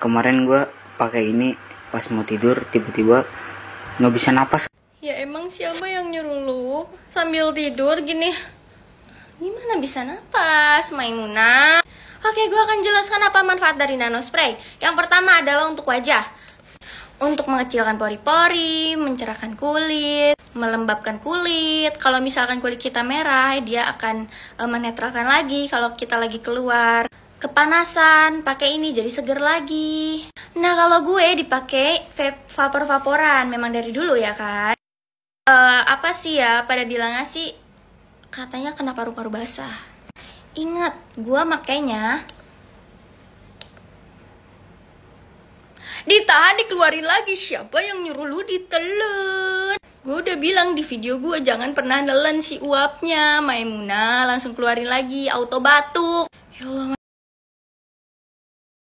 kemarin gue pakai ini pas mau tidur tiba-tiba nggak bisa napas ya emang siapa yang nyuruh lu sambil tidur gini gimana bisa napas Maimunah oke gue akan jelaskan apa manfaat dari nano spray yang pertama adalah untuk wajah untuk mengecilkan pori-pori, mencerahkan kulit, melembabkan kulit. Kalau misalkan kulit kita merah, dia akan eh, menetralkan lagi kalau kita lagi keluar kepanasan pakai ini jadi seger lagi nah kalau gue dipakai vapor vaporan memang dari dulu ya kan uh, apa sih ya pada bilang sih katanya kena paru-paru basah ingat gue makainya ditahan dikeluarin lagi siapa yang nyuruh lu ditelen gue udah bilang di video gue jangan pernah nelen si uapnya Maimuna langsung keluarin lagi auto batuk ya